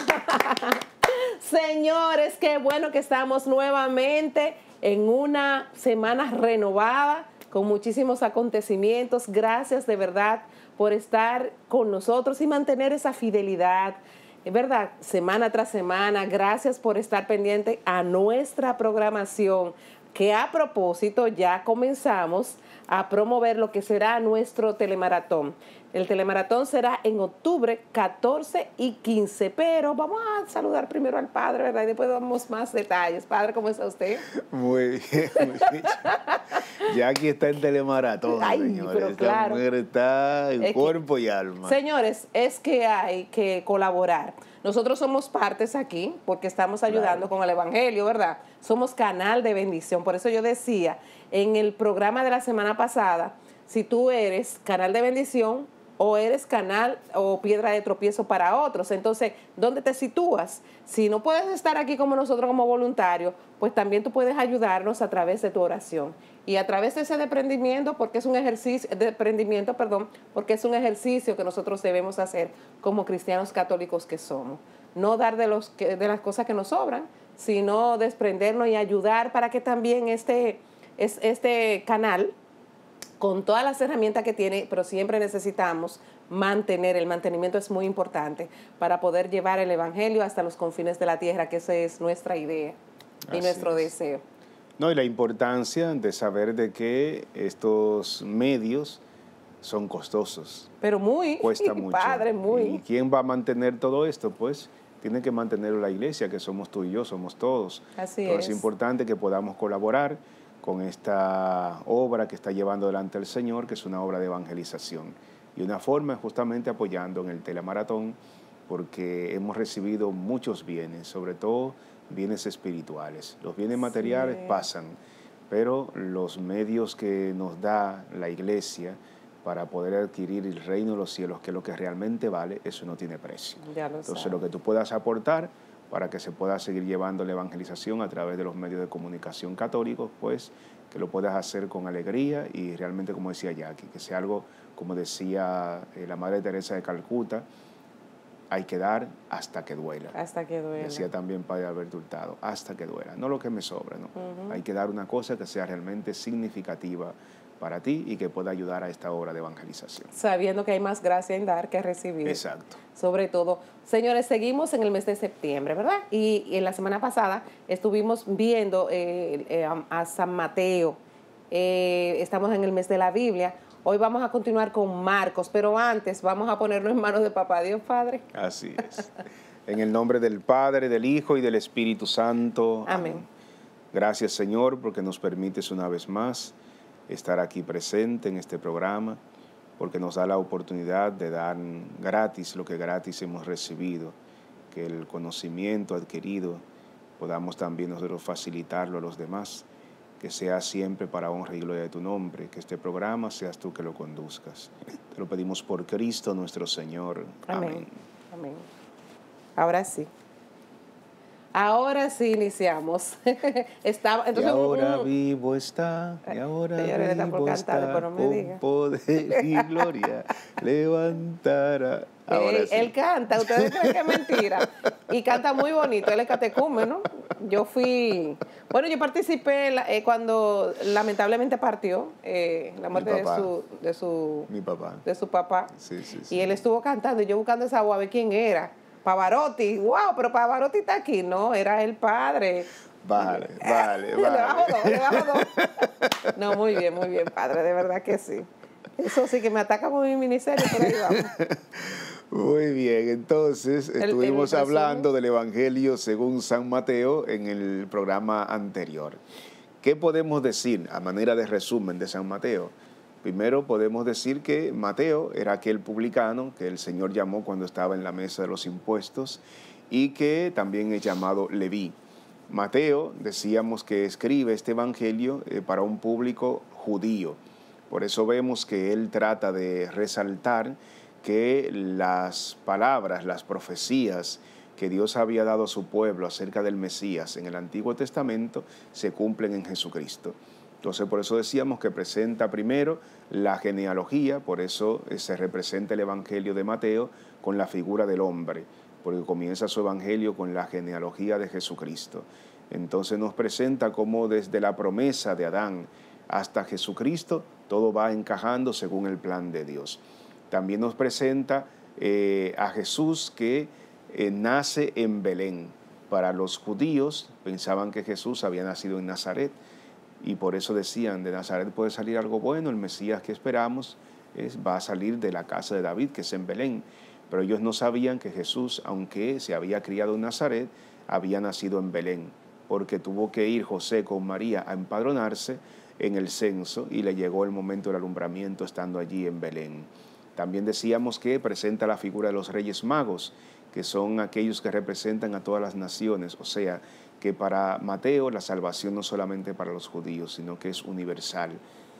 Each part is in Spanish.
Señores, qué bueno que estamos nuevamente en una semana renovada con muchísimos acontecimientos. Gracias de verdad por estar con nosotros y mantener esa fidelidad. Es verdad, semana tras semana, gracias por estar pendiente a nuestra programación, que a propósito ya comenzamos a promover lo que será nuestro telemaratón. El telemaratón será en octubre 14 y 15, pero vamos a saludar primero al padre, ¿verdad? Y después damos más detalles. Padre, ¿cómo está usted? Muy bien. ya aquí está el telemaratón, señores. mujer está en cuerpo y alma. Señores, es que hay que colaborar. Nosotros somos partes aquí porque estamos ayudando con el Evangelio, ¿verdad? Somos canal de bendición. Por eso yo decía en el programa de la semana pasada, si tú eres canal de bendición, o eres canal o piedra de tropiezo para otros. Entonces, ¿dónde te sitúas? Si no puedes estar aquí como nosotros como voluntario, pues también tú puedes ayudarnos a través de tu oración. Y a través de ese desprendimiento, porque es un ejercicio, desprendimiento, perdón, porque es un ejercicio que nosotros debemos hacer como cristianos católicos que somos. No dar de, los, de las cosas que nos sobran, sino desprendernos y ayudar para que también este, este canal, con todas las herramientas que tiene, pero siempre necesitamos mantener, el mantenimiento es muy importante para poder llevar el Evangelio hasta los confines de la tierra, que esa es nuestra idea y nuestro deseo. No, y la importancia de saber de que estos medios son costosos. Pero muy, Cuesta mucho. padre, muy. ¿Y quién va a mantener todo esto? Pues tiene que mantenerlo la iglesia, que somos tú y yo, somos todos. Así es. es importante que podamos colaborar con esta obra que está llevando delante el Señor, que es una obra de evangelización. Y una forma es justamente apoyando en el telemaratón, porque hemos recibido muchos bienes, sobre todo bienes espirituales. Los bienes materiales pasan, pero los medios que nos da la iglesia para poder adquirir el reino de los cielos, que es lo que realmente vale, eso no tiene precio. Entonces, lo que tú puedas aportar, para que se pueda seguir llevando la evangelización a través de los medios de comunicación católicos, pues que lo puedas hacer con alegría y realmente, como decía Jackie, que sea algo, como decía eh, la Madre Teresa de Calcuta, hay que dar hasta que duela. Hasta que duela. Decía también Padre Alberto Hurtado, hasta que duela, no lo que me sobra, ¿no? Hay que dar una cosa que sea realmente significativa para ti y que pueda ayudar a esta obra de evangelización. Sabiendo que hay más gracia en dar que recibir. Exacto. Sobre todo, señores, seguimos en el mes de septiembre, ¿verdad? Y, en la semana pasada estuvimos viendo eh, eh, a San Mateo. Eh, estamos en el mes de la Biblia. Hoy vamos a continuar con Marcos, pero antes vamos a ponernos en manos de Papá Dios Padre. Así es. en el nombre del Padre, del Hijo y del Espíritu Santo. Amén. Gracias Señor porque nos permites una vez más estar aquí presente en este programa, porque nos da la oportunidad de dar gratis lo que gratis hemos recibido, que el conocimiento adquirido podamos también nosotros facilitarlo a los demás, que sea siempre para honra y gloria de tu nombre, que este programa seas tú que lo conduzcas. Te lo pedimos por Cristo nuestro Señor. Amén. Amén. Ahora sí. Ahora sí iniciamos. Estaba, entonces, y ahora uh, uh. vivo está, y ahora vivo está, cantar, pero no me diga. poder y gloria levantará. Ahora Él canta, ustedes creen que es mentira. Y canta muy bonito, él es catecúmeno. ¿no? Yo fui, bueno, yo participé eh, cuando lamentablemente partió eh, la muerte de su, de su, papá. De su papá. y él estuvo cantando y yo buscando esa voz a ver quién era. Pavarotti, wow, pero Pavarotti está aquí, no, era el padre. Vale, vale, vale. le bajo dos, le bajo dos. No, muy bien, muy bien, padre, de verdad que sí. Eso sí que me ataca con mi ministerio, pero ahí vamos. Muy bien, entonces estuvimos hablando del Evangelio según San Mateo en el programa anterior. ¿Qué podemos decir a manera de resumen de San Mateo? Primero podemos decir que Mateo era aquel publicano que el Señor llamó cuando estaba en la mesa de los impuestos y que también es llamado Leví. Mateo, decíamos que escribe este Evangelio eh, para un público judío. Por eso vemos que él trata de resaltar que las palabras, las profecías que Dios había dado a su pueblo acerca del Mesías en el Antiguo Testamento se cumplen en Jesucristo. Entonces, por eso decíamos que presenta primero la genealogía, por eso eh, se representa el Evangelio de Mateo con la figura del hombre, porque comienza su Evangelio con la genealogía de Jesucristo. Entonces nos presenta cómo desde la promesa de Adán hasta Jesucristo todo va encajando según el plan de Dios. También nos presenta eh, a Jesús que eh, nace en Belén. Para los judíos pensaban que Jesús había nacido en Nazaret y por eso decían, de Nazaret puede salir algo bueno, el Mesías que esperamos es, va a salir de la casa de David, que es en Belén. Pero ellos no sabían que Jesús, aunque se había criado en Nazaret, había nacido en Belén, porque tuvo que ir José con María a empadronarse en el censo y le llegó el momento del alumbramiento estando allí en Belén. También decíamos que presenta la figura de los reyes magos, que son aquellos que representan a todas las naciones, o sea, que para Mateo la salvación no solamente para los judíos, sino que es universal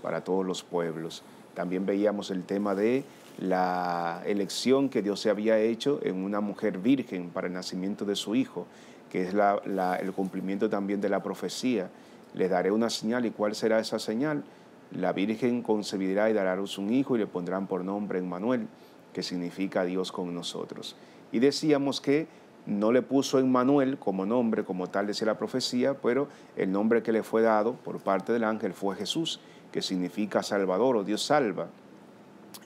para todos los pueblos. También veíamos el tema de la elección que Dios se había hecho en una mujer virgen para el nacimiento de su hijo, que es el cumplimiento también de la profecía. Le daré una señal y cuál será esa señal. La Virgen concebirá y dará a luz un hijo y le pondrán por nombre Emmanuel, que significa Dios con nosotros. Y decíamos que no le puso Emmanuel como nombre, como tal decía la profecía, pero el nombre que le fue dado por parte del ángel fue Jesús, que significa Salvador o Dios salva.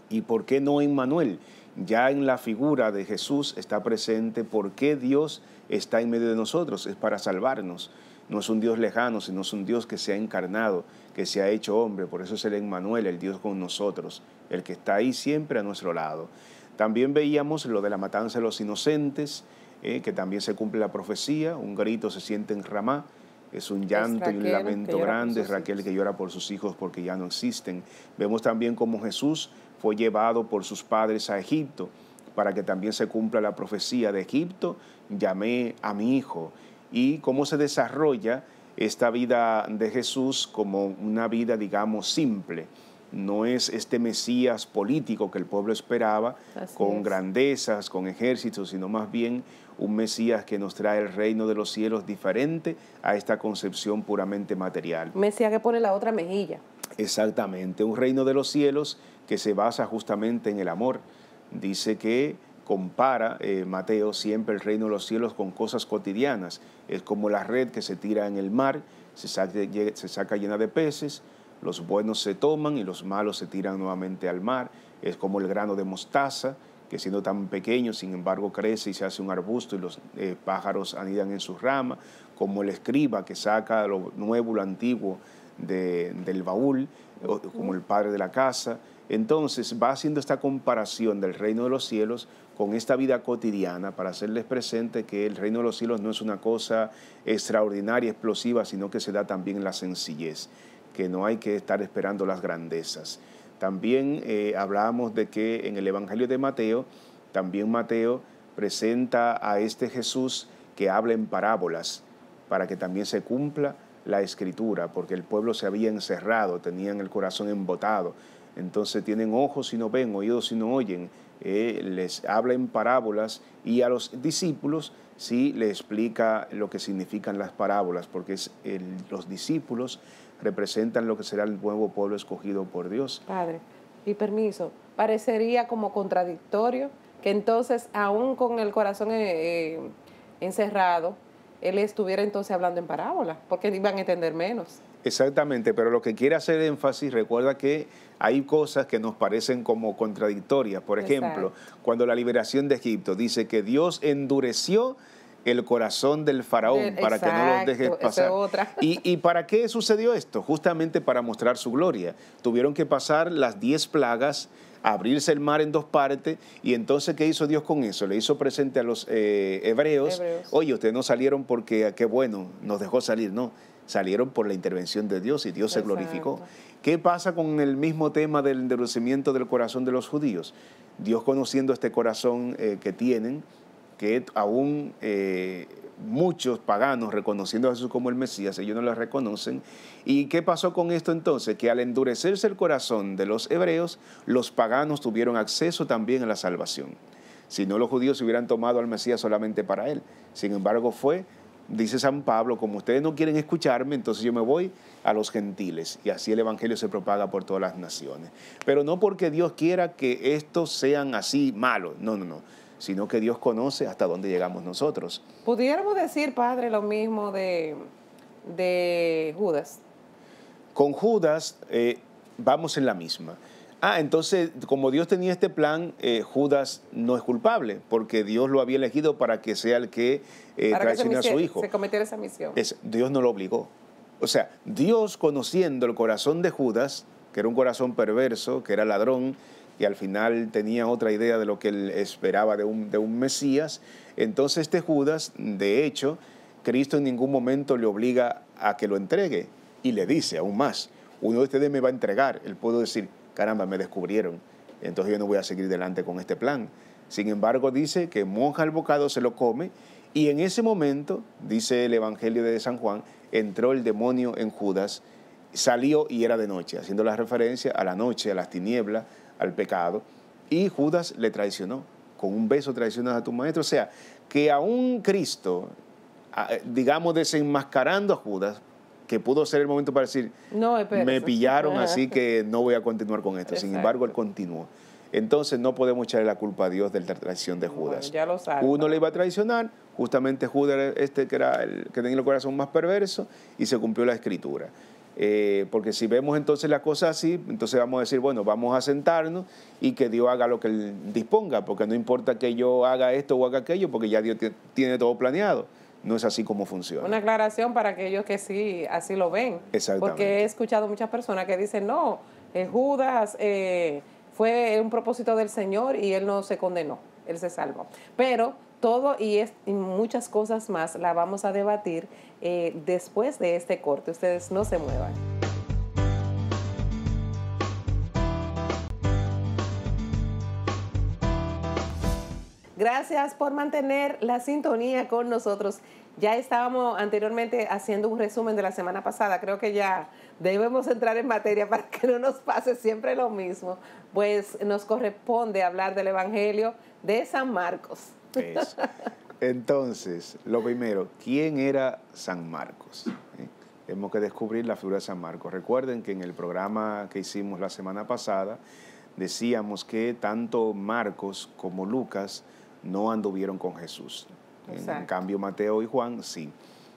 ¿Y por qué no Emmanuel? Ya en la figura de Jesús está presente por qué Dios está en medio de nosotros, es para salvarnos. No es un Dios lejano, sino es un Dios que se ha encarnado, que se ha hecho hombre. Por eso es el Emmanuel, el Dios con nosotros, el que está ahí siempre a nuestro lado. También veíamos lo de la matanza de los inocentes, eh, que también se cumple la profecía, un grito se siente en Ramá, es un llanto y un lamento grande, es Raquel que llora por sus hijos porque ya no existen. Vemos también cómo Jesús fue llevado por sus padres a Egipto para que también se cumpla la profecía de Egipto, llamé a mi hijo, y cómo se desarrolla esta vida de Jesús como una vida, digamos, simple no es este Mesías político que el pueblo esperaba, con grandezas, con ejércitos, sino más bien un Mesías que nos trae el reino de los cielos diferente a esta concepción puramente material. Mesías que pone la otra mejilla. Exactamente, un reino de los cielos que se basa justamente en el amor. Dice que compara eh, Mateo siempre el reino de los cielos con cosas cotidianas. Es como la red que se tira en el mar, se saca llena de peces, los buenos se toman y los malos se tiran nuevamente al mar. Es como el grano de mostaza, que siendo tan pequeño, sin embargo, crece y se hace un arbusto y los eh, pájaros anidan en sus ramas, como el escriba que saca lo nuevo, lo antiguo del baúl, como el padre de la casa. Entonces va haciendo esta comparación del reino de los cielos con esta vida cotidiana para hacerles presente que el reino de los cielos no es una cosa extraordinaria, explosiva, sino que se da también en la sencillez que no hay que estar esperando las grandezas. También eh, hablamos de que en el Evangelio de Mateo, también Mateo presenta a este Jesús que habla en parábolas para que también se cumpla la escritura, porque el pueblo se había encerrado, tenían el corazón embotado, entonces tienen ojos y no ven, oídos y no oyen, eh, les habla en parábolas y a los discípulos sí le explica lo que significan las parábolas, porque es los discípulos representan lo que será el nuevo pueblo escogido por Dios. Padre, y permiso, parecería como contradictorio que entonces, aún con el corazón eh, eh, encerrado, él estuviera entonces hablando en parábolas, porque iban a entender menos. Exactamente, pero lo que quiere hacer énfasis, recuerda que hay cosas que nos parecen como contradictorias. Por ejemplo, cuando la liberación de Egipto dice que Dios endureció el corazón del faraón para que no los dejes pasar. ¿Y, para qué sucedió esto? Justamente para mostrar su gloria. Tuvieron que pasar las diez plagas, abrirse el mar en dos partes, y entonces ¿qué hizo Dios con eso? Le hizo presente a los eh, hebreos, hebreos, oye, ustedes no salieron porque ah, qué bueno, nos dejó salir, no salieron por la intervención de Dios y Dios se glorificó. ¿Qué pasa con el mismo tema del endurecimiento del corazón de los judíos? Dios conociendo este corazón eh, que tienen, que aún eh, muchos paganos reconociendo a Jesús como el Mesías, ellos no lo reconocen. ¿Y qué pasó con esto entonces? Que al endurecerse el corazón de los hebreos, los paganos tuvieron acceso también a la salvación. Si no, los judíos se hubieran tomado al Mesías solamente para él. Sin embargo, fue dice San Pablo, como ustedes no quieren escucharme, entonces yo me voy a los gentiles. Y así el Evangelio se propaga por todas las naciones. Pero no porque Dios quiera que estos sean así malos, no, no, no, sino que Dios conoce hasta dónde llegamos nosotros. ¿Pudiéramos decir, Padre, lo mismo de, de Judas? Con Judas eh, vamos en la misma ah, entonces como Dios tenía este plan, eh, Judas no es culpable, porque Dios lo había elegido para que sea el que eh, a su hijo. Se cometiera esa misión. Dios no lo obligó. O sea, Dios conociendo el corazón de Judas, que era un corazón perverso, que era ladrón, y al final tenía otra idea de lo que él esperaba de un, Mesías, entonces este Judas, de hecho, Cristo en ningún momento le obliga a que lo entregue y le dice aún más, uno de ustedes me va a entregar, él puede decir, caramba, me descubrieron, entonces yo no voy a seguir adelante con este plan. Sin embargo, dice que monja el bocado, se lo come, y en ese momento, dice el Evangelio de San Juan, entró el demonio en Judas, salió y era de noche, haciendo la referencia a la noche, a las tinieblas, al pecado, y Judas le traicionó. Con un beso traicionó a tu maestro. O sea, que a un Cristo, digamos, desenmascarando a Judas, que pudo ser el momento para decir, me pillaron, así que no voy a continuar con esto. Sin embargo, él continuó. Entonces no podemos echarle la culpa a Dios de la traición de Judas. Uno le iba a traicionar, justamente Judas este que era el que tenía el corazón más perverso y se cumplió la escritura. Eh, porque si vemos entonces la cosa así, entonces vamos a decir, bueno, vamos a sentarnos y que Dios haga lo que Él disponga, porque no importa que yo haga esto o haga aquello, porque ya Dios tiene todo planeado no es así como funciona. Una aclaración para aquellos que sí así lo ven. Porque he escuchado muchas personas que dicen, no, eh, Judas eh, fue un propósito del Señor y él no se condenó, él se salvó. Pero todo y, es, muchas cosas más la vamos a debatir eh, después de este corte. Ustedes no se muevan. Gracias por mantener la sintonía con nosotros. Ya estábamos anteriormente haciendo un resumen de la semana pasada. Creo que ya debemos entrar en materia para que no nos pase siempre lo mismo. Pues nos corresponde hablar del Evangelio de San Marcos. Entonces, lo primero, ¿quién era San Marcos? Hemos ¿Eh? Tenemos que descubrir la figura de San Marcos. Recuerden que en el programa que hicimos la semana pasada decíamos que tanto Marcos como Lucas no anduvieron con Jesús. En, cambio, Mateo y Juan sí.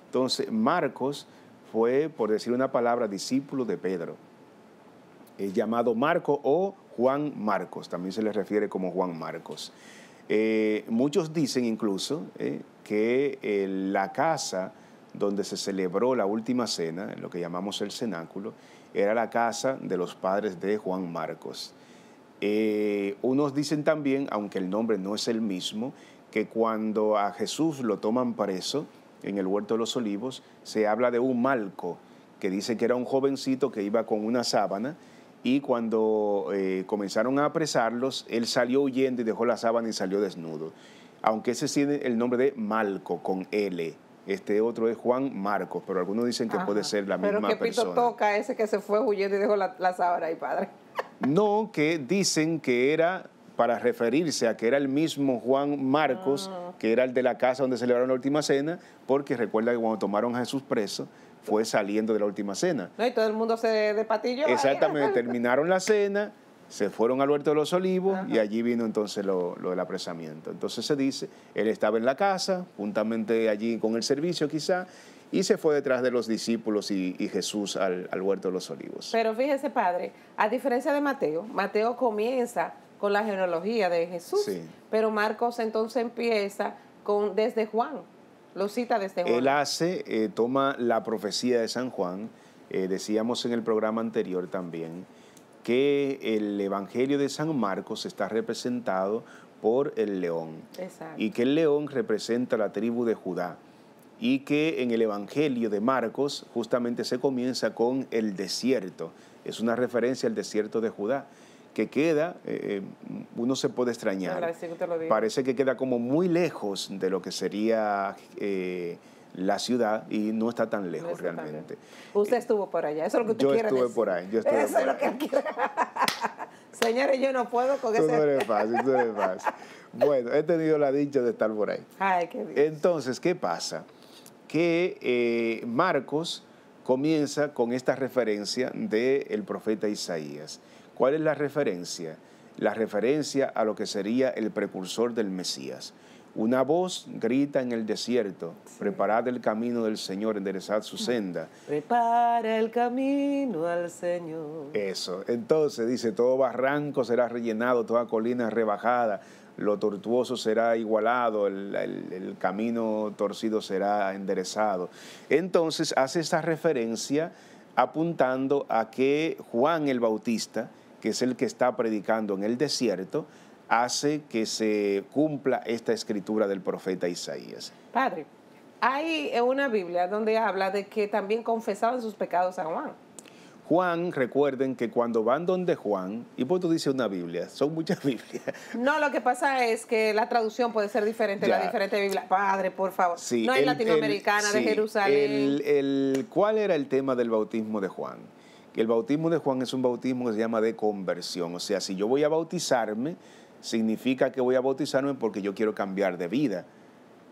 Entonces, Marcos fue, por decir una palabra, discípulo de Pedro. Es llamado Marco o Juan Marcos, también se le refiere como Juan Marcos. Eh, muchos dicen incluso eh, que eh, la casa donde se celebró la última cena, lo que llamamos el cenáculo, era la casa de los padres de Juan Marcos. Eh, unos dicen también, aunque el nombre no es el mismo, que cuando a Jesús lo toman preso en el Huerto de los Olivos, se habla de un malco, que dice que era un jovencito que iba con una sábana y cuando eh, comenzaron a apresarlos, él salió huyendo y dejó la sábana y salió desnudo. Aunque ese tiene el nombre de Malco con L. Este otro es Juan Marcos, pero algunos dicen que puede ser la misma persona. Pero que Pito toca ese que se fue huyendo y dejó la, sábana y padre. No, que dicen que era para referirse a que era el mismo Juan Marcos, ah. que era el de la casa donde celebraron la última cena, porque recuerda que cuando tomaron a Jesús preso, fue saliendo de la última cena. No, y todo el mundo se despatilló. Exactamente, terminaron la cena, se fueron al huerto de los olivos y allí vino entonces lo, lo, del apresamiento. Entonces se dice, él estaba en la casa, juntamente allí con el servicio quizá, y se fue detrás de los discípulos y, Jesús al, huerto de los olivos. Pero fíjese, padre, a diferencia de Mateo, Mateo comienza con la genealogía de Jesús, pero Marcos entonces empieza con desde Juan, lo cita desde Juan. Él hace, eh, toma la profecía de San Juan, eh, decíamos en el programa anterior también, que el Evangelio de San Marcos está representado por el león y que el león representa la tribu de Judá y que en el Evangelio de Marcos justamente se comienza con el desierto. Es una referencia al desierto de Judá que queda, eh, eh, uno se puede extrañar. Parece que queda como muy lejos de lo que sería eh, la ciudad y no está tan lejos realmente. Usted estuvo por allá, eso es lo que tú quiere decir. Yo estuve por ahí, yo estuve eso es lo que él quiere. Señores, yo no puedo con eso. Tú no eres fácil, tú eres fácil. bueno, he tenido la dicha de estar por ahí. Ay, qué bien. Entonces, ¿qué pasa? que eh, Marcos comienza con esta referencia del el profeta Isaías. ¿Cuál es la referencia? La referencia a lo que sería el precursor del Mesías. Una voz grita en el desierto, preparad el camino del Señor, enderezad su senda. Prepara el camino al Señor. Eso, entonces dice, todo barranco será rellenado, toda colina rebajada, lo tortuoso será igualado, el, camino torcido será enderezado. Entonces hace esta referencia apuntando a que Juan el Bautista, que es el que está predicando en el desierto, hace que se cumpla esta escritura del profeta Isaías. Padre, hay una Biblia donde habla de que también confesaban sus pecados a Juan. Juan, recuerden que cuando van donde Juan, y pues tú dices una Biblia, son muchas Biblias. No, lo que pasa es que la traducción puede ser diferente la diferente Biblia. Padre, por favor. no es latinoamericana, de Jerusalén. El, ¿Cuál era el tema del bautismo de Juan? Que el bautismo de Juan es un bautismo que se llama de conversión. O sea, si yo voy a bautizarme, significa que voy a bautizarme porque yo quiero cambiar de vida.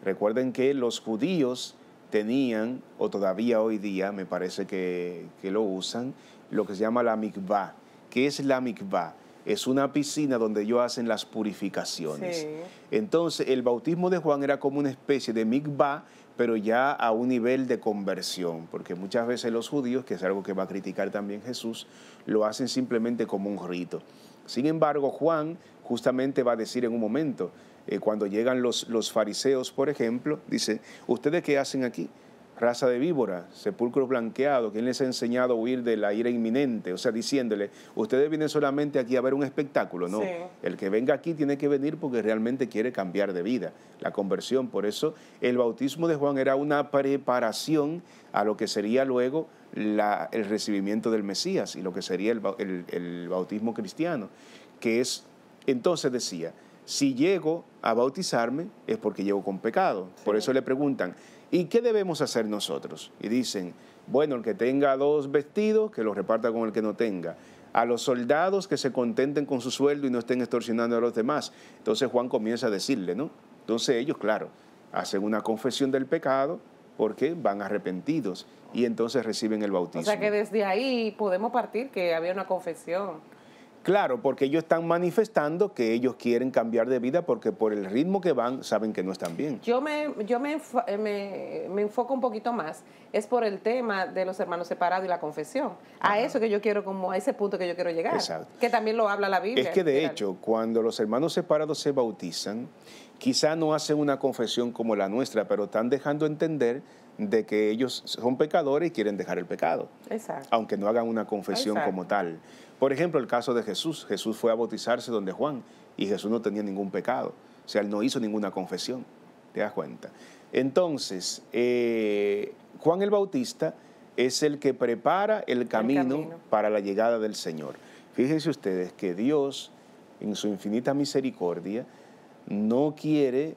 Recuerden que los judíos tenían, o todavía hoy día me parece que, lo usan, lo que se llama la mikvah. ¿Qué es la mikvah? Es una piscina donde ellos hacen las purificaciones. Entonces, el bautismo de Juan era como una especie de mikvah, pero ya a un nivel de conversión, porque muchas veces los judíos, que es algo que va a criticar también Jesús, lo hacen simplemente como un rito. Sin embargo, Juan justamente va a decir en un momento, eh, cuando llegan los, los fariseos, por ejemplo, dice, ¿ustedes qué hacen aquí? raza de víbora, sepulcro blanqueado. ¿Quién les ha enseñado a huir de la ira inminente, o sea, diciéndole, ustedes vienen solamente aquí a ver un espectáculo, no, el que venga aquí tiene que venir porque realmente quiere cambiar de vida, la conversión, por eso el bautismo de Juan era una preparación a lo que sería luego el recibimiento del Mesías y lo que sería el, el bautismo cristiano, que es, entonces decía, si llego a bautizarme es porque llego con pecado. Por eso le preguntan, ¿y qué debemos hacer nosotros? Y dicen, bueno, el que tenga dos vestidos, que los reparta con el que no tenga. A los soldados que se contenten con su sueldo y no estén extorsionando a los demás. Entonces Juan comienza a decirle, ¿no? Entonces ellos, claro, hacen una confesión del pecado porque van arrepentidos y entonces reciben el bautismo. O sea que desde ahí podemos partir que había una confesión. Claro, porque ellos están manifestando que ellos quieren cambiar de vida porque por el ritmo que van saben que no están bien. Yo me, yo me, eh, enfoco un poquito más, es por el tema de los hermanos separados y la confesión. A eso que yo quiero, como a ese punto que yo quiero llegar. Que también lo habla la Biblia. Es que de hecho, cuando los hermanos separados se bautizan, quizá no hacen una confesión como la nuestra, pero están dejando entender de que ellos son pecadores y quieren dejar el pecado, Exacto. aunque no hagan una confesión como tal. Por ejemplo, el caso de Jesús. Jesús fue a bautizarse donde Juan y Jesús no tenía ningún pecado, o sea, él no hizo ninguna confesión, ¿te das cuenta? Entonces, eh, Juan el Bautista es el que prepara el camino, para la llegada del Señor. Fíjense ustedes que Dios, en su infinita misericordia, no quiere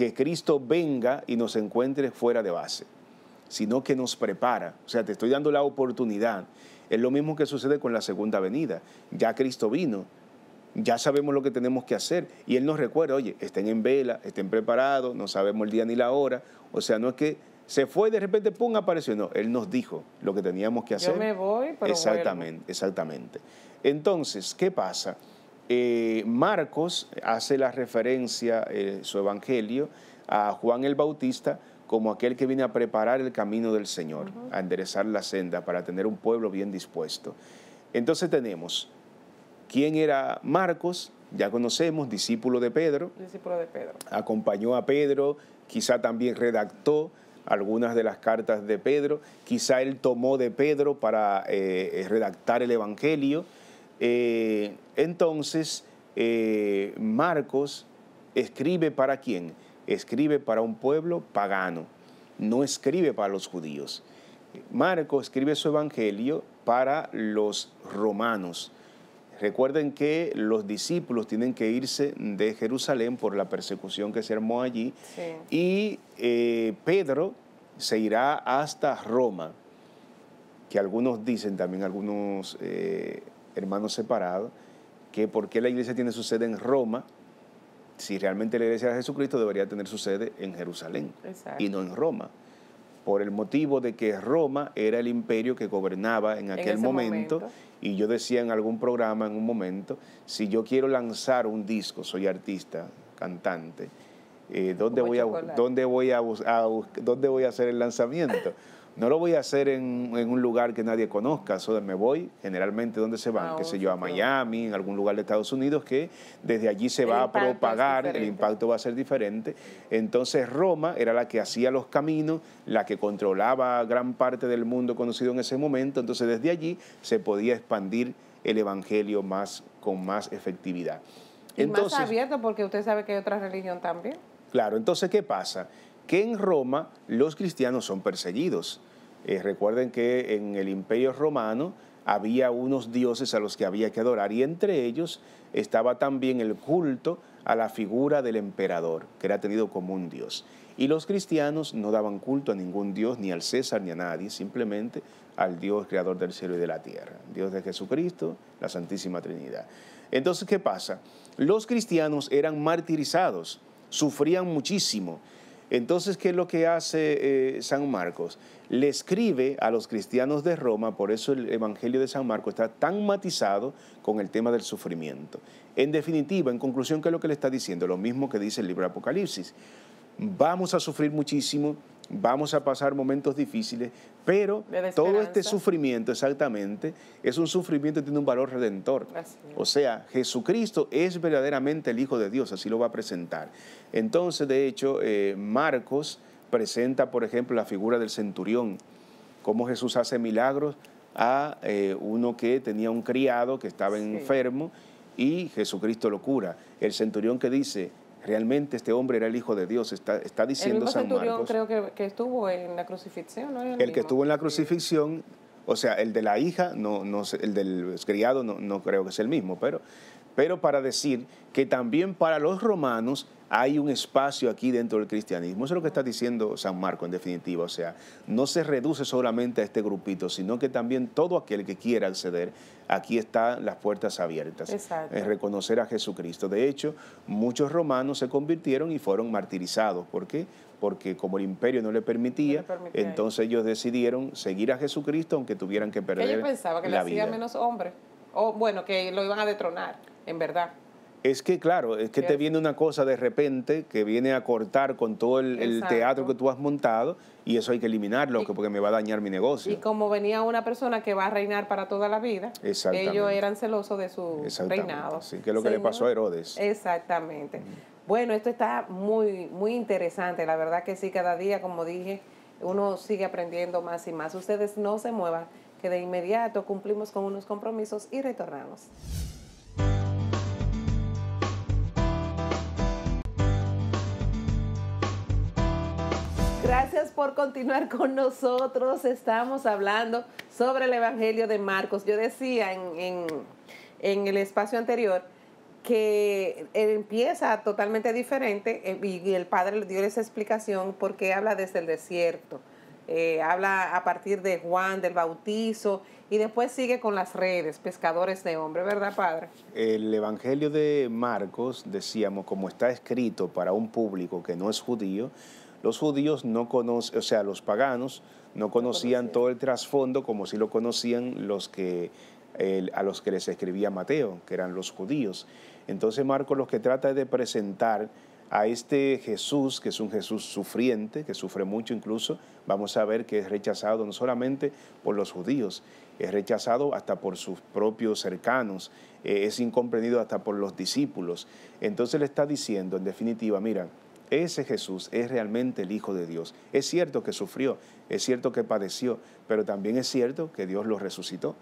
que Cristo venga y nos encuentre fuera de base, sino que nos prepara. O sea, te estoy dando la oportunidad. Es lo mismo que sucede con la segunda venida. Ya Cristo vino, ya sabemos lo que tenemos que hacer. Y Él nos recuerda, oye, estén en vela, estén preparados, no sabemos el día ni la hora. O sea, no es que se fue y de repente, ¡pum!, apareció. No, Él nos dijo lo que teníamos que hacer. Yo me voy, pero Exactamente, exactamente. Entonces, ¿qué pasa? Eh, Marcos hace la referencia, eh, su evangelio, a Juan el Bautista como aquel que viene a preparar el camino del Señor, a enderezar la senda para tener un pueblo bien dispuesto. Entonces tenemos quién era Marcos, ya conocemos, discípulo de Pedro. Discípulo de Pedro. Acompañó a Pedro, quizá también redactó algunas de las cartas de Pedro, quizá él tomó de Pedro para eh, redactar el Evangelio. Entonces, eh, Marcos escribe para quién? Escribe para un pueblo pagano, no escribe para los judíos. Marcos escribe su evangelio para los romanos. Recuerden que los discípulos tienen que irse de Jerusalén por la persecución que se armó allí y eh, Pedro se irá hasta Roma, que algunos dicen, también algunos eh, hermanos separados, que por qué la iglesia tiene su sede en Roma, si realmente la iglesia de Jesucristo debería tener su sede en Jerusalén y no en Roma, por el motivo de que Roma era el imperio que gobernaba en aquel momento, y yo decía en algún programa en un momento, si yo quiero lanzar un disco, soy artista, cantante, eh, ¿dónde, voy a, ¿dónde, voy ¿dónde voy a hacer el lanzamiento? No lo voy a hacer en, un lugar que nadie conozca, solo me voy generalmente donde se van, yo, a Miami, en algún lugar de Estados Unidos, que desde allí se va a propagar, el impacto va a ser diferente. Entonces Roma era la que hacía los caminos, la que controlaba gran parte del mundo conocido en ese momento, entonces desde allí se podía expandir el Evangelio más, con más efectividad. Y más abierto porque usted sabe que hay otra religión también. Claro, entonces, ¿qué pasa? que en Roma los cristianos son perseguidos. Eh, recuerden que en el imperio romano había unos dioses a los que había que adorar y entre ellos estaba también el culto a la figura del emperador, que era tenido como un dios. Y los cristianos no daban culto a ningún dios, ni al César, ni a nadie, simplemente al Dios creador del cielo y de la tierra, Dios de Jesucristo, la Santísima Trinidad. Entonces, ¿qué pasa? Los cristianos eran martirizados, sufrían muchísimo entonces, ¿qué es lo que hace eh, San Marcos? Le escribe a los cristianos de Roma, por eso el Evangelio de San Marcos está tan matizado con el tema del sufrimiento. En definitiva, en conclusión, ¿qué es lo que le está diciendo? Lo mismo que dice el libro Apocalipsis. Vamos a sufrir muchísimo, vamos a pasar momentos difíciles, pero todo este sufrimiento, exactamente, es un sufrimiento que tiene un valor redentor. O sea, Jesucristo es verdaderamente el Hijo de Dios, así lo va a presentar. Entonces, de hecho, eh, Marcos presenta, por ejemplo, la figura del centurión, cómo Jesús hace milagros a eh, uno que tenía un criado que estaba enfermo y Jesucristo lo cura. El centurión que dice, realmente este hombre era el Hijo de Dios, está, está diciendo San Marcos. creo que, estuvo en la crucifixión, El, que estuvo en la crucifixión, o sea, el de la hija, no, no, el del criado no, no creo que es el mismo, pero pero para decir que también para los romanos hay un espacio aquí dentro del cristianismo. Eso es lo que está diciendo San Marco en definitiva. O sea, no se reduce solamente a este grupito, sino que también todo aquel que quiera acceder, aquí están las puertas abiertas. Eh, Exacto. En reconocer a Jesucristo. De hecho, muchos romanos se convirtieron y fueron martirizados. ¿Por qué? Porque como el imperio no le permitía, entonces ellos decidieron seguir a Jesucristo aunque tuvieran que perder. pensaba que le hacía menos hombre. O bueno, que lo iban a detronar, en verdad. Es que, claro, es que te viene una cosa de repente que viene a cortar con todo el, teatro que tú has montado y eso hay que eliminarlo porque me va a dañar mi negocio. Y como venía una persona que va a reinar para toda la vida, ellos eran celosos de su reinado. Así que es lo que le pasó a Herodes. Exactamente. Bueno, esto está muy, muy interesante. La verdad que sí, cada día, como dije, uno sigue aprendiendo más y más. Ustedes no se muevan que de inmediato cumplimos con unos compromisos y retornamos. Gracias por continuar con nosotros. Estamos hablando sobre el Evangelio de Marcos. Yo decía en, el espacio anterior que empieza totalmente diferente eh, y el Padre dio esa explicación porque habla desde el desierto eh, habla a partir de Juan, del bautizo, y después sigue con las redes, pescadores de hombre, ¿verdad, Padre? El Evangelio de Marcos, decíamos, como está escrito para un público que no es judío, los judíos no conocen, o sea, los paganos no conocían todo el trasfondo como si lo conocían los que, a los que les escribía Mateo, que eran los judíos. Entonces Marcos lo que trata es de presentar a este Jesús, que es un Jesús sufriente, que sufre mucho incluso, vamos a ver que es rechazado no solamente por los judíos, es rechazado hasta por sus propios cercanos, eh, es incomprendido hasta por los discípulos. Entonces le está diciendo, en definitiva, mira, ese Jesús es realmente el Hijo de Dios. Es cierto que sufrió, es cierto que padeció, pero también es cierto que Dios lo resucitó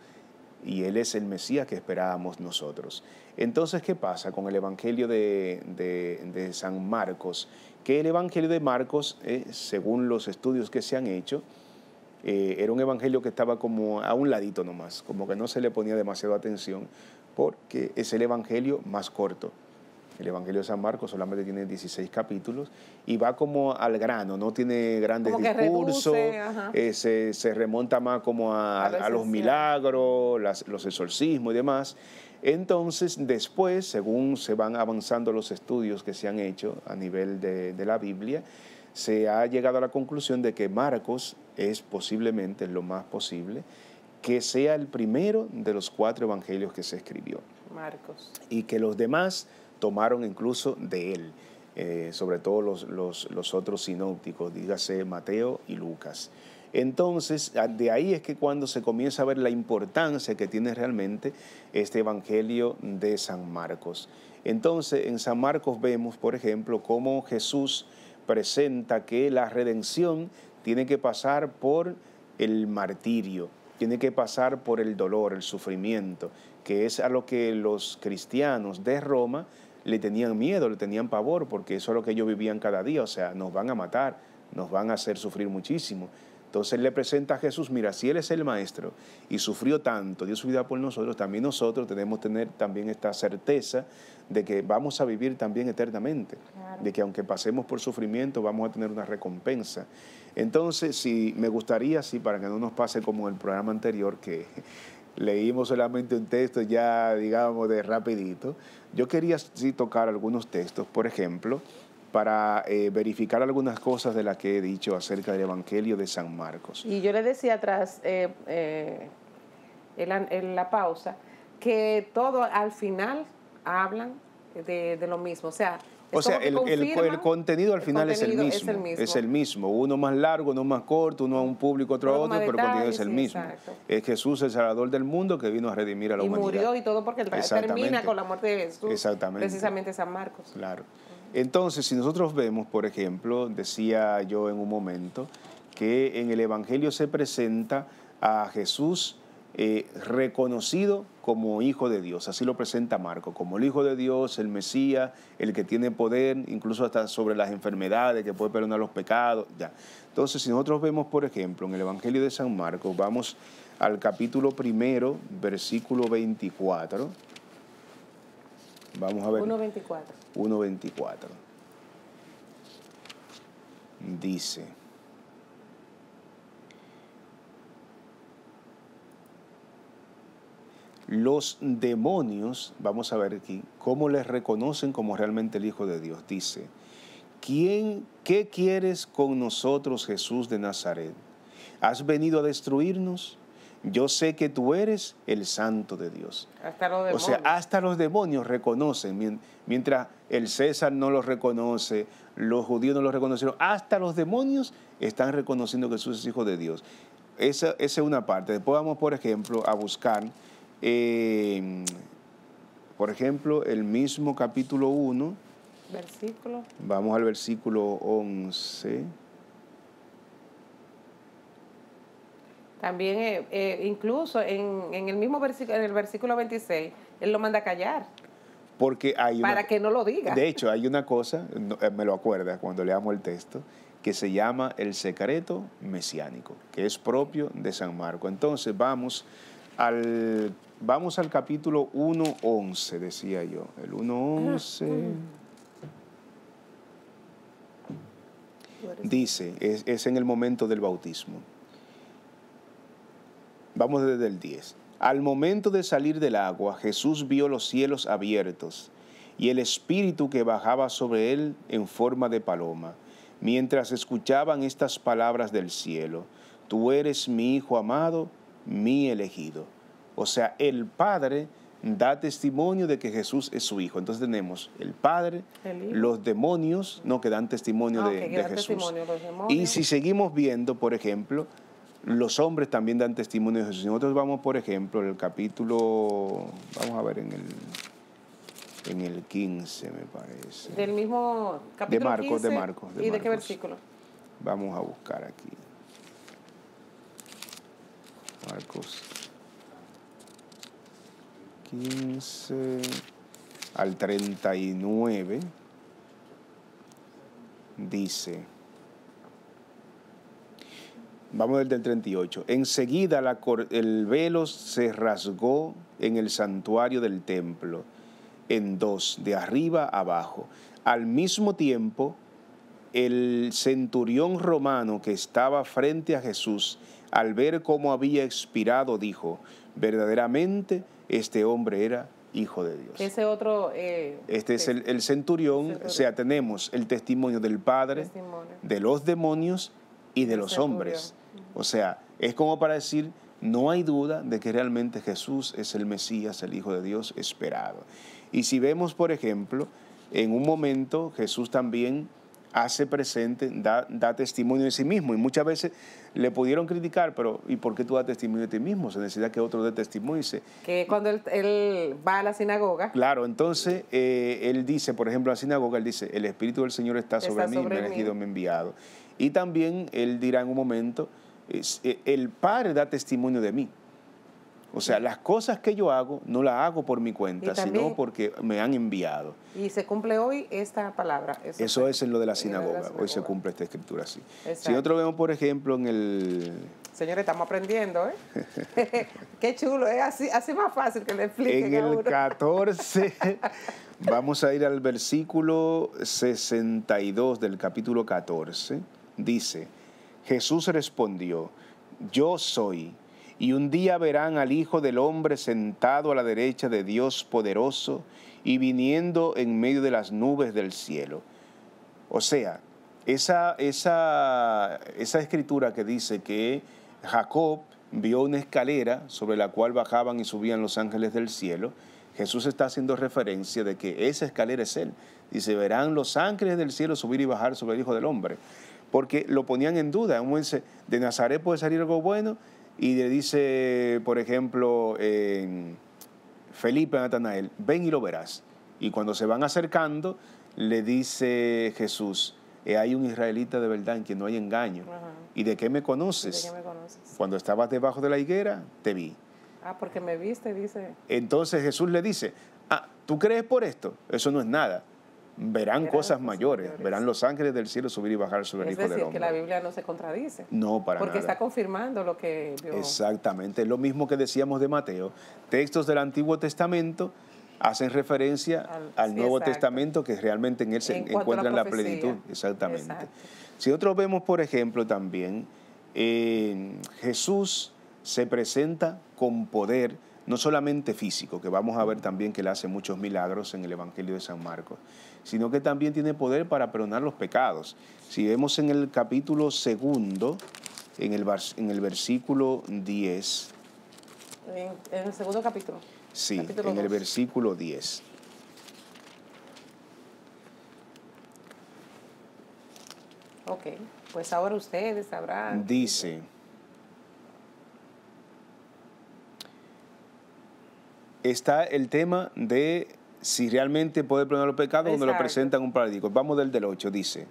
y Él es el Mesías que esperábamos nosotros. Entonces, ¿qué pasa con el Evangelio de, San Marcos? Que el Evangelio de Marcos, eh, según los estudios que se han hecho, eh, era un evangelio que estaba como a un ladito nomás, como que no se le ponía demasiada atención, porque es el evangelio más corto. El Evangelio de San Marcos solamente tiene 16 capítulos y va como al grano, no tiene grandes discursos, eh, se, remonta más como a, los milagros, los exorcismos y demás. Entonces, después, según se van avanzando los estudios que se han hecho a nivel de la Biblia, se ha llegado a la conclusión de que Marcos es posiblemente lo más posible que sea el primero de los cuatro evangelios que se escribió. Marcos. Y que los demás tomaron incluso de él, eh, sobre todo los, los, los, otros sinópticos, dígase Mateo y Lucas. Entonces, ah, de ahí es que cuando se comienza a ver la importancia que tiene realmente este Evangelio de San Marcos. Entonces, en San Marcos vemos, por ejemplo, cómo Jesús presenta que la redención tiene que pasar por el martirio, tiene que pasar por el dolor, el sufrimiento, que es a lo que los cristianos de Roma le tenían miedo, le tenían pavor, porque eso es lo que ellos vivían cada día, o sea, nos van a matar, nos van a hacer sufrir muchísimo. Entonces le presenta a Jesús, mira, si Él es el Maestro y sufrió tanto, dio su vida por nosotros, también nosotros tenemos que tener también esta certeza de que vamos a vivir también eternamente, de que aunque pasemos por sufrimiento vamos a tener una recompensa. Entonces, si me gustaría, sí, para que no nos pase como el programa anterior, que leímos solamente un texto ya, digamos, de rapidito. Yo quería sí tocar algunos textos, por ejemplo, para eh, verificar algunas cosas de las que he dicho acerca del Evangelio de San Marcos. Y yo le decía atrás, en, eh, eh, la, pausa, que todo al final hablan de, de lo mismo. O sea, o sea, el, contenido al final es, el mismo, es, el mismo, Uno más largo, uno más corto, uno a un público, otro a otro, pero el contenido es el mismo. Es Jesús el Salvador del mundo que vino a redimir a la humanidad. Y murió y todo porque termina con la muerte de Jesús. Exactamente. Precisamente San Marcos. Claro. Entonces, si nosotros vemos, por ejemplo, decía yo en un momento, que en el Evangelio se presenta a Jesús eh, reconocido como hijo de Dios. Así lo presenta Marco, como el hijo de Dios, el Mesías, el que tiene poder, incluso hasta sobre las enfermedades, que puede perdonar los pecados. Ya. Entonces, si nosotros vemos, por ejemplo, en el Evangelio de San Marcos, vamos al capítulo primero, versículo 24. Vamos a ver. 1.24. 1.24. Dice. los demonios, vamos a ver aquí, cómo les reconocen como realmente el Hijo de Dios. Dice, ¿quién, ¿qué quieres con nosotros, Jesús de Nazaret? ¿Has venido a destruirnos? Yo sé que tú eres el santo de Dios. O sea, hasta los demonios reconocen, mientras el César no los reconoce, los judíos no los reconocieron, hasta los demonios están reconociendo que Jesús es hijo de Dios. esa es una parte. Después vamos, por ejemplo, a buscar eh, por ejemplo, el mismo capítulo 1. Versículo. Vamos al versículo 11. También, eh, eh, incluso en, el mismo versículo, en el versículo 26, él lo manda a callar. Porque hay Para que no lo diga. De hecho, hay una cosa, me lo acuerda cuando leamos el texto, que se llama el secreto mesiánico, que es propio de San Marco. Entonces, vamos al Vamos al capítulo 1.11, decía yo. El 1.11 ah, dice, es, es en el momento del bautismo. Vamos desde el 10. Al momento de salir del agua, Jesús vio los cielos abiertos y el Espíritu que bajaba sobre él en forma de paloma, mientras escuchaban estas palabras del cielo, Tú eres mi Hijo amado, mi elegido. O sea, el Padre da testimonio de que Jesús es su Hijo. Entonces tenemos el Padre, los demonios, no, que dan testimonio ah, de, Jesús. y si seguimos viendo, por ejemplo, los hombres también dan testimonio de Jesús. Nosotros vamos, por ejemplo, en el capítulo, vamos a ver en el... En el 15, me parece. Del mismo capítulo. De Marcos, de Marcos. ¿Y de qué versículo? Vamos a buscar aquí. Marcos 15 al 39 dice, vamos desde el 38, enseguida el velo se rasgó en el santuario del templo, en dos, de arriba abajo. Al mismo tiempo, el centurión romano que estaba frente a Jesús, al ver cómo había expirado, dijo, verdaderamente, este hombre era hijo de Dios. Ese otro... Eh, este es el, centurión, o sea, tenemos el testimonio del Padre, de los demonios y de los hombres. O sea, es como para decir, no hay duda de que realmente Jesús es el Mesías, el Hijo de Dios esperado. Y si vemos, por ejemplo, en un momento Jesús también hace presente, da, testimonio de sí mismo. Y muchas veces le pudieron criticar, pero ¿y por qué tú das testimonio de ti mismo? Se necesita que otro dé testimonio. Que cuando él, va a la sinagoga. Claro, entonces eh, él dice, por ejemplo, a la sinagoga, él dice, el Espíritu del Señor está sobre mí, me ha elegido, me ha enviado. Y también él dirá en un momento, eh, el Padre da testimonio de mí. O sea, las cosas que yo hago no las hago por mi cuenta, sino porque me han enviado. Y se cumple hoy esta palabra. Eso, es en lo de la sinagoga. Hoy se cumple esta escritura así. Si nosotros vemos, por ejemplo, en el... Señores, estamos aprendiendo, ¿eh? Qué chulo, es ¿eh? así, así más fácil que le expliquen En el 14, vamos a ir al versículo 62 del capítulo 14. Dice, Jesús respondió, yo soy y un día verán al Hijo del Hombre sentado a la derecha de Dios poderoso y viniendo en medio de las nubes del cielo. O sea, esa, esa, esa escritura que dice que Jacob vio una escalera sobre la cual bajaban y subían los ángeles del cielo, Jesús está haciendo referencia de que esa escalera es Él. Dice, verán los ángeles del cielo subir y bajar sobre el Hijo del Hombre. Porque lo ponían en duda. De Nazaret puede salir algo bueno, y le dice, por ejemplo, Felipe a Natanael, ven y lo verás. Y cuando se van acercando, le dice Jesús, hay un israelita de verdad en quien no hay engaño. ¿Y ¿De qué me conoces? Cuando estabas debajo de la higuera, te vi. Ah, porque me viste, dice. Entonces Jesús le dice, ah, ¿tú crees por esto? Eso no es nada verán cosas mayores, verán los ángeles del cielo subir y bajar sobre el Hijo del Hombre. Es que la Biblia no se contradice. No, para porque nada. Porque está confirmando lo que vio. Exactamente, lo mismo que decíamos de Mateo. Textos del Antiguo Testamento hacen referencia al, Nuevo Testamento que realmente en él se en la, plenitud. Exactamente. Si nosotros vemos, por ejemplo, también, Jesús se presenta con poder, no solamente físico, que vamos a ver también que él hace muchos milagros en el Evangelio de San Marcos, sino que también tiene poder para perdonar los pecados. Si vemos en el capítulo segundo, en el, en el versículo 10. En, el segundo capítulo. Sí, en el versículo 10. Ok, pues ahora ustedes sabrán. Dice, está el tema de si realmente puede perdonar los pecados donde lo presentan un paralítico. Vamos del del 8, dice.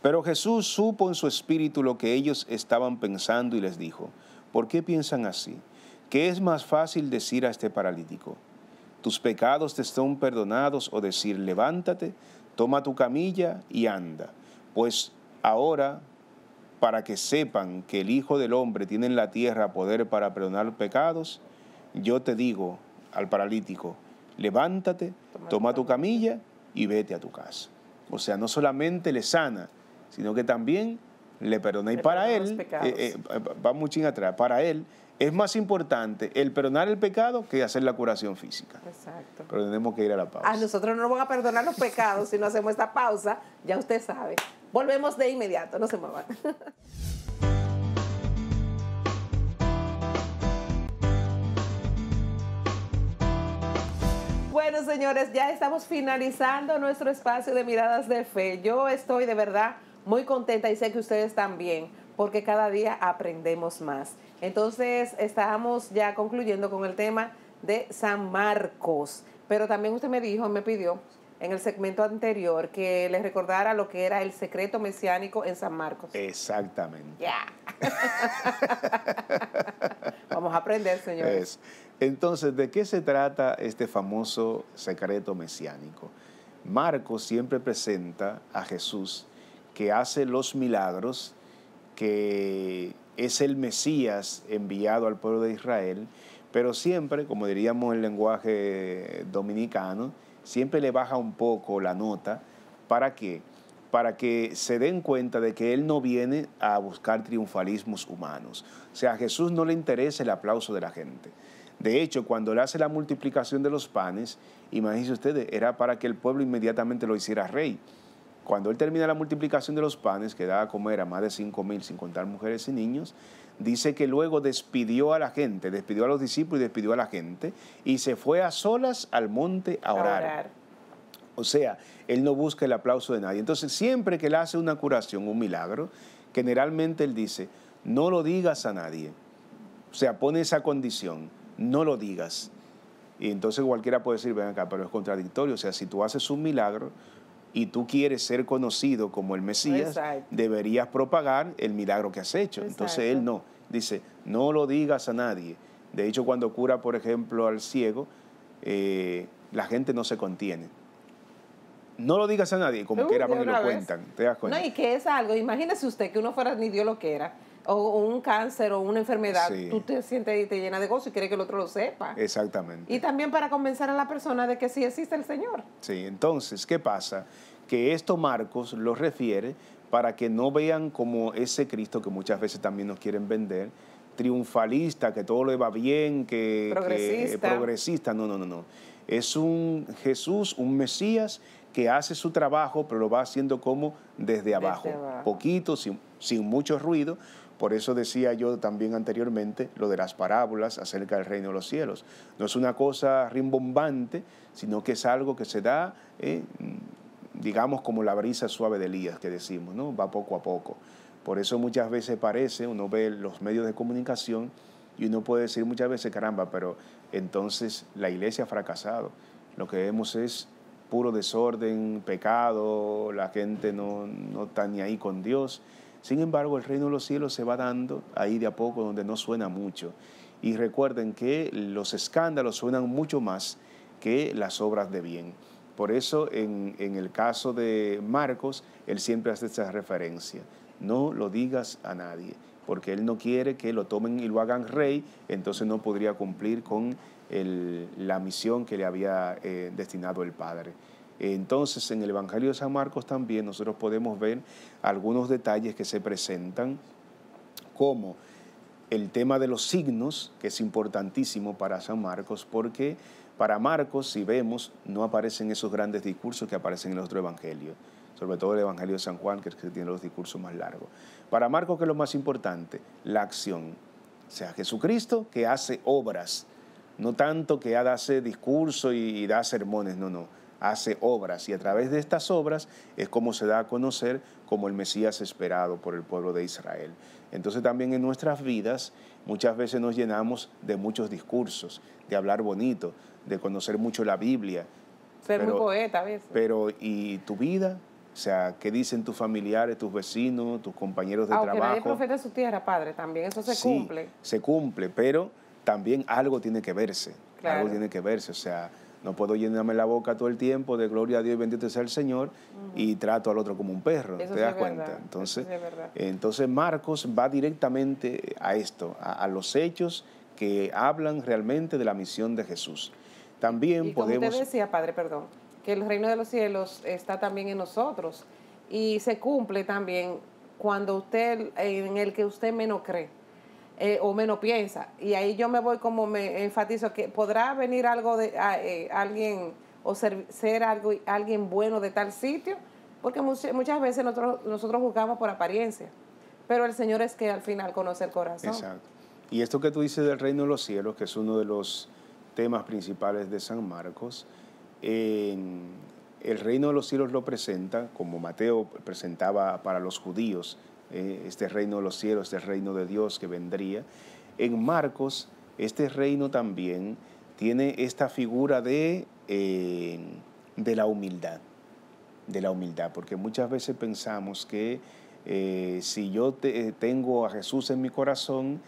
Pero Jesús supo en su espíritu lo que ellos estaban pensando y les dijo, ¿por qué piensan así? ¿Qué es más fácil decir a este paralítico? Tus pecados te están perdonados o decir, levántate, toma tu camilla y anda. Pues ahora, para que sepan que el Hijo del Hombre tiene en la tierra poder para perdonar pecados, yo te digo al paralítico, levántate, toma tu camilla y vete a tu casa. O sea, no solamente le sana, sino que también le perdona. Y para él, eh, eh, va atrás, para él es más importante el perdonar el pecado que hacer la curación física. Exacto. Pero tenemos que ir a la pausa. A nosotros no nos van a perdonar los pecados si no hacemos esta pausa, ya usted sabe. Volvemos de inmediato, no se muevan. Bueno, señores, ya estamos finalizando nuestro espacio de miradas de fe. Yo estoy de verdad muy contenta y sé que ustedes también, porque cada día aprendemos más. Entonces, estamos ya concluyendo con el tema de San Marcos. Pero también usted me dijo, me pidió en el segmento anterior que les recordara lo que era el secreto mesiánico en San Marcos. Exactamente. Ya. Vamos a aprender, señores. Entonces, ¿de qué se trata este famoso secreto mesiánico? Marcos siempre presenta a Jesús que hace los milagros, que es el Mesías enviado al pueblo de Israel, pero siempre, como diríamos en el lenguaje dominicano, siempre le baja un poco la nota. ¿Para qué? Para que se den cuenta de que Él no viene a buscar triunfalismos humanos. O sea, a Jesús no le interesa el aplauso de la gente. De hecho, cuando le hace la multiplicación de los panes, imagínense ustedes, era para que el pueblo inmediatamente lo hiciera rey. Cuando él termina la multiplicación de los panes, que da a comer a más de 5,000, mil, sin contar mujeres y niños, dice que luego despidió a la gente, despidió a los discípulos y despidió a la gente, y se fue a solas al monte a orar. A orar. O sea, él no busca el aplauso de nadie. Entonces, siempre que él hace una curación, un milagro, generalmente él dice, no lo digas a nadie. O sea, pone esa condición no lo digas. Y entonces cualquiera puede decir, ven acá, pero es contradictorio. O sea, si tú haces un milagro y tú quieres ser conocido como el Mesías, deberías propagar el milagro que has hecho. Entonces él no. Dice, no lo digas a nadie. De hecho, cuando cura, por ejemplo, al ciego, eh, la gente no se contiene. No lo digas a nadie, como que quiera porque lo cuentan. cuenta? No, y que es algo. Imagínese usted que uno fuera ni Dios lo que era o, un cáncer o una enfermedad, tú te sientes y te llena de gozo y quieres que el otro lo sepa. Exactamente. Y también para convencer a la persona de que sí existe el Señor. Sí, entonces, ¿qué pasa? Que esto Marcos lo refiere para que no vean como ese Cristo que muchas veces también nos quieren vender, triunfalista, que todo le va bien, que progresista. No, no, no, no. Es un Jesús, un Mesías que hace su trabajo, pero lo va haciendo como desde abajo, poquito, sin, sin mucho ruido, por eso decía yo también anteriormente lo de las parábolas acerca del reino de los cielos. No es una cosa rimbombante, sino que es algo que se da, eh, digamos, como la brisa suave de Elías que decimos, ¿no? Va poco a poco. Por eso muchas veces parece, uno ve los medios de comunicación y uno puede decir muchas veces, caramba, pero entonces la iglesia ha fracasado. Lo que vemos es puro desorden, pecado, la gente no, no está ni ahí con Dios. Sin embargo, el reino de los cielos se va dando ahí de a poco donde no suena mucho. Y recuerden que los escándalos suenan mucho más que las obras de bien. Por eso en, el caso de Marcos, él siempre hace esta referencia. No lo digas a nadie, porque él no quiere que lo tomen y lo hagan rey, entonces no podría cumplir con la misión que le había eh, destinado el Padre. Entonces, en el Evangelio de San Marcos también nosotros podemos ver algunos detalles que se presentan, como el tema de los signos, que es importantísimo para San Marcos, porque para Marcos, si vemos, no aparecen esos grandes discursos que aparecen en los otros evangelios, sobre todo el Evangelio de San Juan, que, es que tiene los discursos más largos. Para Marcos, ¿qué es lo más importante? La acción. O sea, Jesucristo que hace obras, no tanto que hace discurso y da sermones, no, no hace obras y a través de estas obras es como se da a conocer como el Mesías esperado por el pueblo de Israel. Entonces también en nuestras vidas muchas veces nos llenamos de muchos discursos, de hablar bonito, de conocer mucho la Biblia. Ser muy poeta a veces. Pero ¿y tu vida? O sea, ¿qué dicen tus familiares, tus vecinos, tus compañeros de trabajo? Aunque profeta de su tierra, padre, también eso se cumple. Se cumple, pero también algo tiene que verse. Algo tiene que verse, o sea, no puedo llenarme la boca todo el tiempo de gloria a Dios y bendito sea el Señor y trato al otro como un perro, ¿te das cuenta? Entonces, entonces Marcos va directamente a esto, a, los hechos que hablan realmente de la misión de Jesús. También podemos... usted decía, Padre, perdón, que el reino de los cielos está también en nosotros y se cumple también cuando usted, en el que usted menos cree eh, o menos piensa. Y ahí yo me voy como me enfatizo que podrá venir algo de ah, eh, alguien o ser, algo, alguien bueno de tal sitio, porque muchas, veces nosotros, nosotros juzgamos por apariencia, pero el Señor es que al final conoce el corazón. Exacto. Y esto que tú dices del reino de los cielos, que es uno de los temas principales de San Marcos, el reino de los cielos lo presenta, como Mateo presentaba para los judíos, eh, este reino de los cielos, este reino de Dios que vendría. En Marcos, este reino también tiene esta figura de, eh, de la humildad, de la humildad, porque muchas veces pensamos que eh, si yo tengo a Jesús en mi corazón,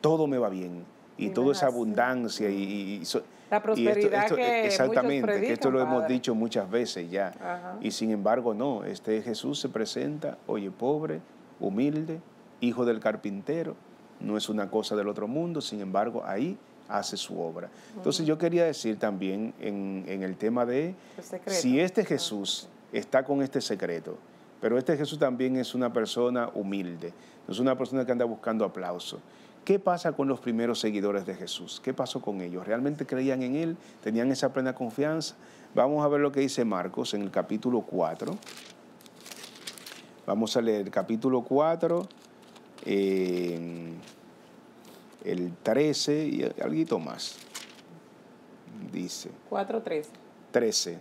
todo me va bien, y, todo toda esa ah, abundancia y, la prosperidad exactamente esto lo hemos dicho muchas veces ya y sin embargo no este Jesús se presenta oye pobre humilde, hijo del carpintero, no es una cosa del otro mundo, sin embargo, ahí hace su obra. Entonces yo quería decir también en, el tema de si este ah, Jesús está con este secreto, pero este Jesús también es una persona humilde, no es una persona que anda buscando aplauso. ¿Qué pasa con los primeros seguidores de Jesús? ¿Qué pasó con ellos? ¿Realmente creían en Él? ¿Tenían esa plena confianza? Vamos a ver lo que dice Marcos en el capítulo 4, Vamos a leer capítulo 4, el 13 y algo más. Dice. 4, 13. 13.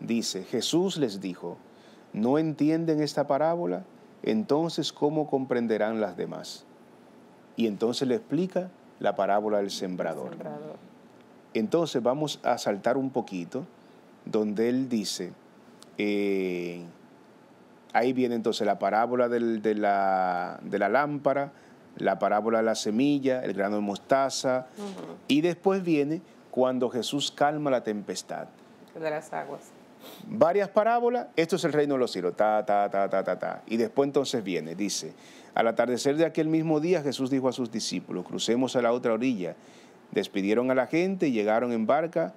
Dice, Jesús les dijo, ¿no entienden esta parábola? Entonces, ¿cómo comprenderán las demás? Y entonces le explica la parábola del sembrador. Entonces vamos a saltar un poquito, donde él dice, eh, Ahí viene entonces la parábola de, la, lámpara, la parábola de la semilla, el grano de mostaza. Y después viene cuando Jesús calma la tempestad. De las aguas. Varias parábolas, esto es el reino de los cielos, Y después entonces viene, dice, al atardecer de aquel mismo día Jesús dijo a sus discípulos, crucemos a la otra orilla. Despidieron a la gente y llegaron en barca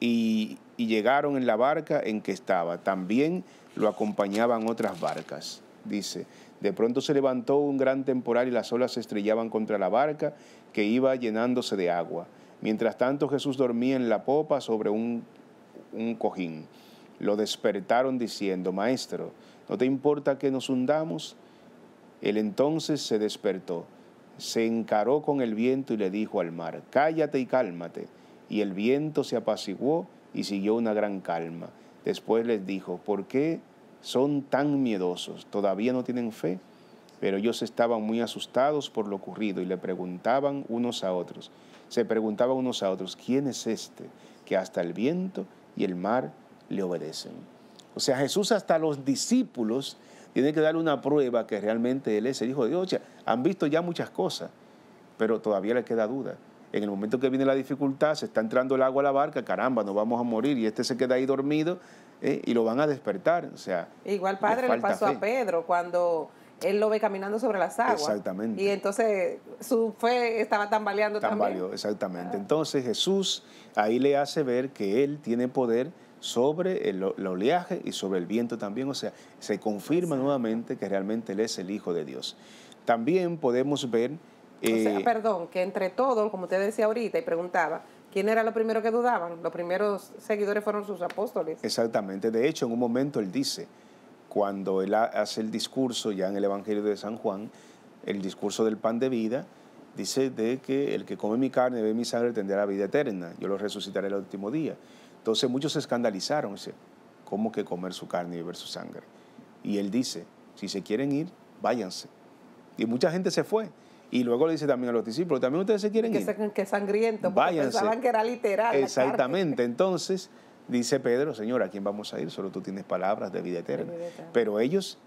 y, y llegaron en la barca en que estaba. También lo acompañaban otras barcas. Dice, de pronto se levantó un gran temporal y las olas se estrellaban contra la barca que iba llenándose de agua. Mientras tanto Jesús dormía en la popa sobre un, un cojín. Lo despertaron diciendo, Maestro, ¿no te importa que nos hundamos? Él entonces se despertó, se encaró con el viento y le dijo al mar, Cállate y cálmate. Y el viento se apaciguó y siguió una gran calma. Después les dijo, ¿por qué son tan miedosos? ¿Todavía no tienen fe? Pero ellos estaban muy asustados por lo ocurrido y le preguntaban unos a otros, se preguntaban unos a otros, ¿quién es este que hasta el viento y el mar le obedecen? O sea, Jesús hasta los discípulos tiene que dar una prueba que realmente Él es el Hijo de Dios. han visto ya muchas cosas, pero todavía le queda duda en el momento que viene la dificultad, se está entrando el agua a la barca, caramba, nos vamos a morir y este se queda ahí dormido eh, y lo van a despertar. O sea, Igual padre le pasó a Pedro cuando él lo ve caminando sobre las aguas. Exactamente. Y entonces su fe estaba tambaleando Tambaleó, exactamente. Entonces Jesús ahí le hace ver que él tiene poder sobre el, oleaje y sobre el viento también. O sea, se confirma nuevamente que realmente él es el Hijo de Dios. También podemos ver o perdón, que entre todos, como usted decía ahorita y preguntaba, ¿quién era lo primero que dudaban? Los primeros seguidores fueron sus apóstoles. Exactamente. De hecho, en un momento él dice, cuando él hace el discurso ya en el Evangelio de San Juan, el discurso del pan de vida, dice de que el que come mi carne y bebe mi sangre tendrá vida eterna. Yo lo resucitaré el último día. Entonces muchos se escandalizaron. Dice, ¿cómo que comer su carne y beber su sangre? Y él dice, si se quieren ir, váyanse. Y mucha gente se fue. Y luego le dice también a los discípulos, también ustedes se quieren que ir. que sangriento, porque pensaban que era literal. Exactamente. Entonces dice Pedro, Señor, ¿a quién vamos a ir? Solo tú tienes palabras de vida eterna. Pero ellos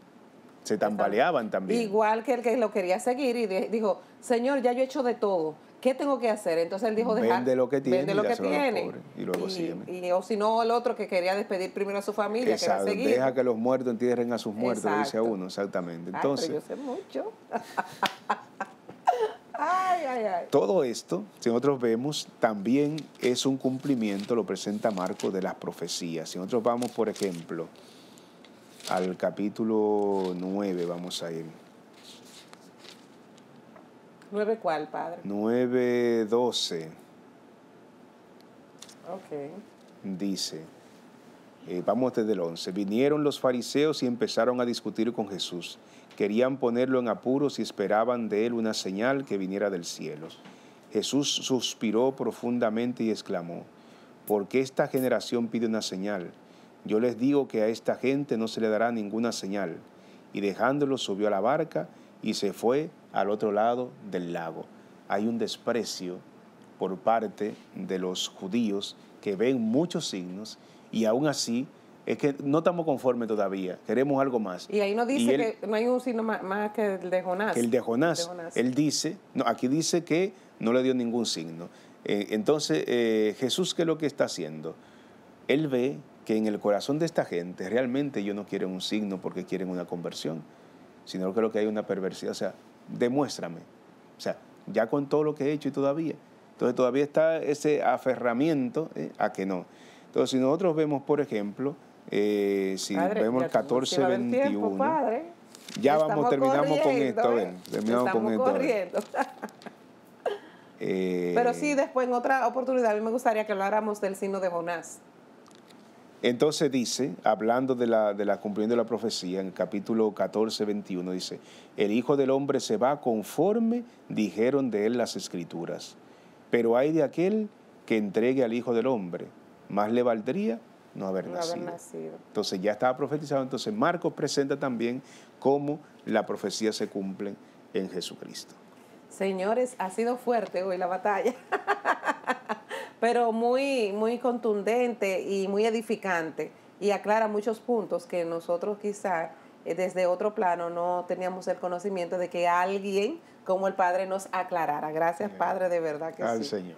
se tambaleaban también. Igual que el que lo quería seguir y dijo, Señor, ya yo he hecho de todo. ¿Qué tengo que hacer? Entonces él dijo, vende lo que tiene, vende lo que tiene. y luego o si no, el otro que quería despedir primero a su familia, seguir. Deja que los muertos entierren a sus muertos, dice uno, exactamente. Entonces, Todo esto, si nosotros vemos, también es un cumplimiento, lo presenta Marco, de las profecías. Si nosotros vamos, por ejemplo, al capítulo 9, vamos a ir. ¿Nueve cuál, padre? 9, 12. Ok. Dice, eh, vamos desde el 11, vinieron los fariseos y empezaron a discutir con Jesús querían ponerlo en apuros y esperaban de él una señal que viniera del cielo. Jesús suspiró profundamente y exclamó, porque esta generación pide una señal? Yo les digo que a esta gente no se le dará ninguna señal. Y dejándolo subió a la barca y se fue al otro lado del lago. Hay un desprecio por parte de los judíos que ven muchos signos y aún así es que no estamos conformes todavía, queremos algo más. Y ahí no dice que no hay un signo más, que el de Jonás. el de Jonás. Él dice, no, aquí dice que no le dio ningún signo. Eh, entonces, eh, Jesús, ¿qué es lo que está haciendo? Él ve que en el corazón de esta gente realmente ellos no quieren un signo porque quieren una conversión, sino que lo que hay una perversidad, o sea, demuéstrame. O sea, ya con todo lo que he hecho y todavía. Entonces todavía está ese aferramiento eh, a que no. Entonces, si nosotros vemos, por ejemplo, eh, si vemos el 14, 21. Ya vamos, terminamos con esto. ¿eh? terminamos con esto. Eh, Pero sí, después en otra oportunidad, a mí me gustaría que habláramos del signo de Jonás. Entonces dice, hablando de la, de la cumpliendo la profecía, en el capítulo 14, 21, dice, el Hijo del Hombre se va conforme dijeron de él las escrituras. Pero hay de aquel que entregue al Hijo del Hombre, más le valdría no haber, nacido. Entonces ya estaba profetizado, entonces Marcos presenta también cómo la profecía se cumple en Jesucristo. Señores, ha sido fuerte hoy la batalla, pero muy, muy contundente y muy edificante y aclara muchos puntos que nosotros quizá eh, desde otro plano no teníamos el conocimiento de que alguien como el Padre nos aclarara. Gracias, Padre, de verdad que Al Señor.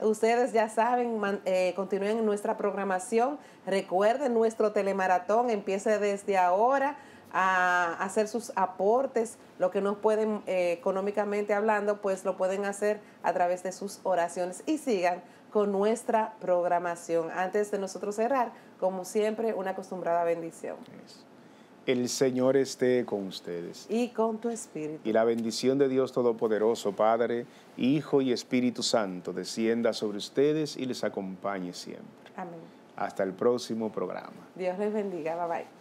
Ustedes ya saben, eh, continúen nuestra programación. Recuerden, nuestro telemaratón empiece desde ahora a hacer sus aportes, lo que no pueden eh, económicamente hablando, pues lo pueden hacer a través de sus oraciones y sigan con nuestra programación. Antes de nosotros cerrar, como siempre, una acostumbrada bendición. El Señor esté con ustedes. Y con tu espíritu. Y la bendición de Dios Todopoderoso, Padre, Hijo y Espíritu Santo, descienda sobre ustedes y les acompañe siempre. Amén. Hasta el próximo programa. Dios les bendiga. Bye bye.